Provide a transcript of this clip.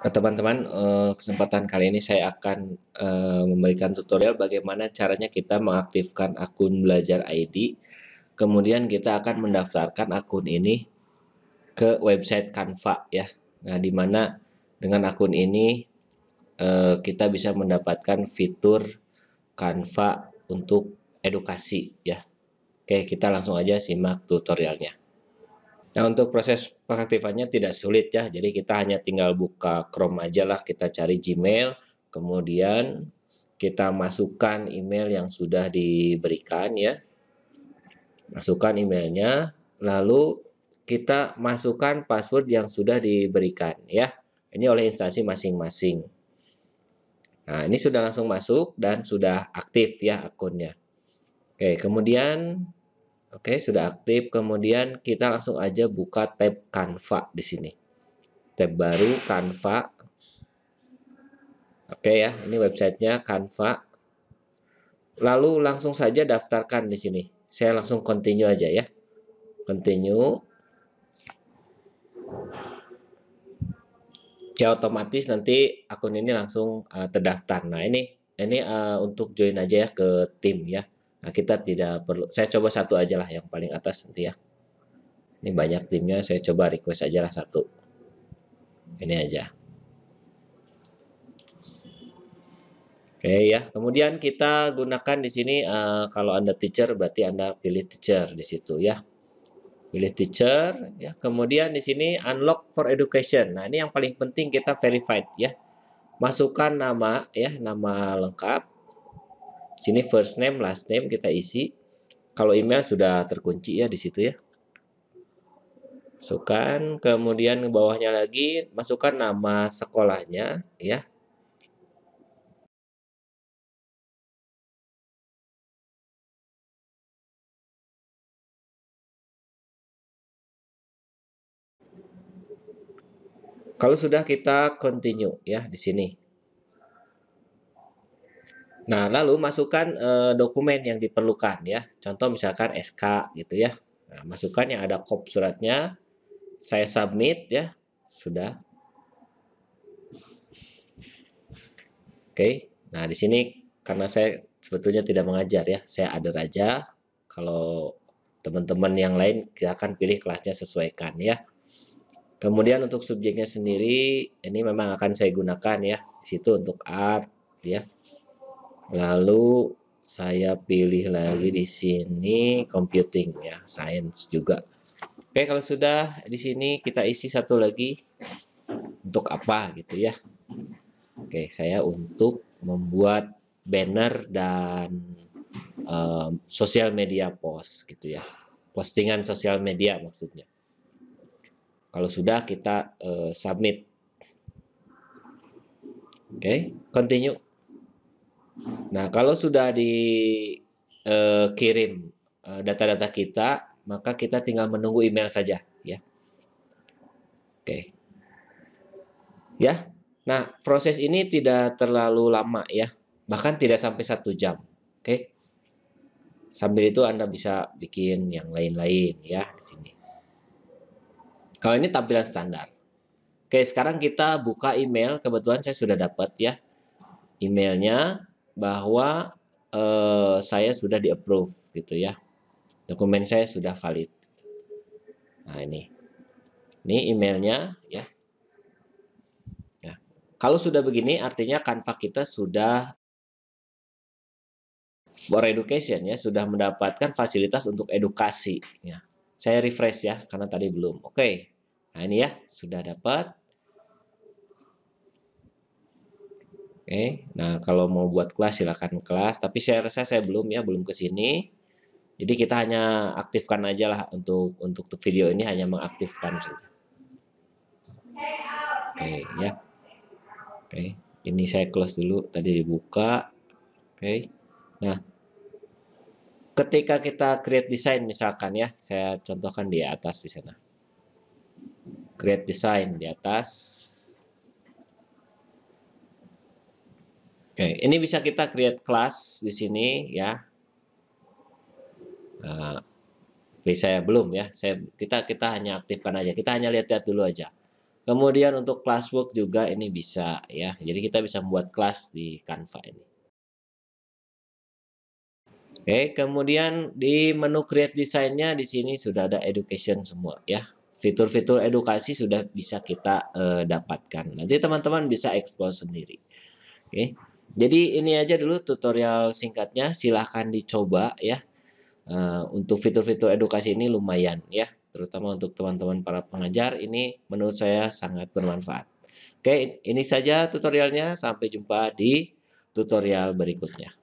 Nah, teman-teman, eh, kesempatan kali ini saya akan eh, memberikan tutorial bagaimana caranya kita mengaktifkan akun Belajar ID. Kemudian kita akan mendaftarkan akun ini ke website Canva ya. Nah, di mana dengan akun ini eh, kita bisa mendapatkan fitur Canva untuk edukasi ya. Oke, kita langsung aja simak tutorialnya. Nah untuk proses pengaktifannya tidak sulit ya, jadi kita hanya tinggal buka Chrome aja lah, kita cari Gmail, kemudian kita masukkan email yang sudah diberikan ya, masukkan emailnya, lalu kita masukkan password yang sudah diberikan ya, ini oleh instansi masing-masing. Nah ini sudah langsung masuk dan sudah aktif ya akunnya. Oke kemudian Oke, sudah aktif. Kemudian kita langsung aja buka tab Canva di sini. Tab baru Canva. Oke ya, ini websitenya Canva. Lalu langsung saja daftarkan di sini. Saya langsung continue aja ya. Continue. ya otomatis nanti akun ini langsung uh, terdaftar. Nah ini ini uh, untuk join aja ya ke tim ya. Nah, kita tidak perlu. Saya coba satu aja lah yang paling atas nanti ya. Ini banyak timnya, saya coba request aja lah satu. Ini aja. Oke ya. Kemudian kita gunakan di sini uh, kalau Anda teacher berarti Anda pilih teacher di situ ya. Pilih teacher ya. Kemudian di sini unlock for education. Nah, ini yang paling penting kita verified ya. Masukkan nama ya, nama lengkap Sini first name, last name kita isi. Kalau email sudah terkunci ya di situ ya. Masukkan, kemudian ke bawahnya lagi masukkan nama sekolahnya ya. Kalau sudah kita continue ya di sini. Nah, lalu masukkan e, dokumen yang diperlukan ya. Contoh misalkan SK gitu ya. Nah, masukkan yang ada kop suratnya. Saya submit ya. Sudah. Oke. Nah, di sini karena saya sebetulnya tidak mengajar ya. Saya ada raja. Kalau teman-teman yang lain silakan pilih kelasnya sesuaikan ya. Kemudian untuk subjeknya sendiri ini memang akan saya gunakan ya. Di situ untuk art ya Lalu saya pilih lagi di sini computing ya, science juga. Oke, kalau sudah di sini kita isi satu lagi untuk apa gitu ya. Oke, saya untuk membuat banner dan um, sosial media post gitu ya. Postingan sosial media maksudnya. Kalau sudah kita uh, submit. Oke, continue. Nah, kalau sudah dikirim eh, e, eh, data-data kita, maka kita tinggal menunggu email saja, ya. Oke. Ya. Nah, proses ini tidak terlalu lama ya, bahkan tidak sampai satu jam. Oke. Sambil itu Anda bisa bikin yang lain-lain ya di sini. Kalau ini tampilan standar. Oke, sekarang kita buka email. Kebetulan saya sudah dapat ya emailnya bahwa eh, saya sudah di approve gitu ya dokumen saya sudah valid nah ini ini emailnya ya nah, kalau sudah begini artinya kanva kita sudah for education ya sudah mendapatkan fasilitas untuk edukasi ya saya refresh ya karena tadi belum oke okay. nah ini ya sudah dapat okay? nah kalau mau buat kelas silahkan kelas tapi saya rasa saya belum ya belum ke sini jadi kita hanya aktifkan aja lah untuk untuk video ini hanya mengaktifkan saja oke okay, ya oke okay. ini saya close dulu tadi dibuka oke okay. nah ketika kita create design misalkan ya saya contohkan di atas di sana create design di atas Oke, ini bisa kita create class di sini ya. Nah, saya belum ya. Saya kita kita hanya aktifkan aja. Kita hanya lihat-lihat dulu aja. Kemudian untuk classwork juga ini bisa ya. Jadi kita bisa membuat class di Canva ini. Oke, kemudian di menu create desainnya di sini sudah ada education semua ya. Fitur-fitur edukasi sudah bisa kita uh, dapatkan. Nanti teman-teman bisa explore sendiri. Oke. Jadi ini aja dulu tutorial singkatnya, silahkan dicoba ya. Uh, untuk fitur-fitur edukasi ini lumayan ya, terutama untuk teman-teman para pengajar ini menurut saya sangat bermanfaat. Oke, ini saja tutorialnya, sampai jumpa di tutorial berikutnya.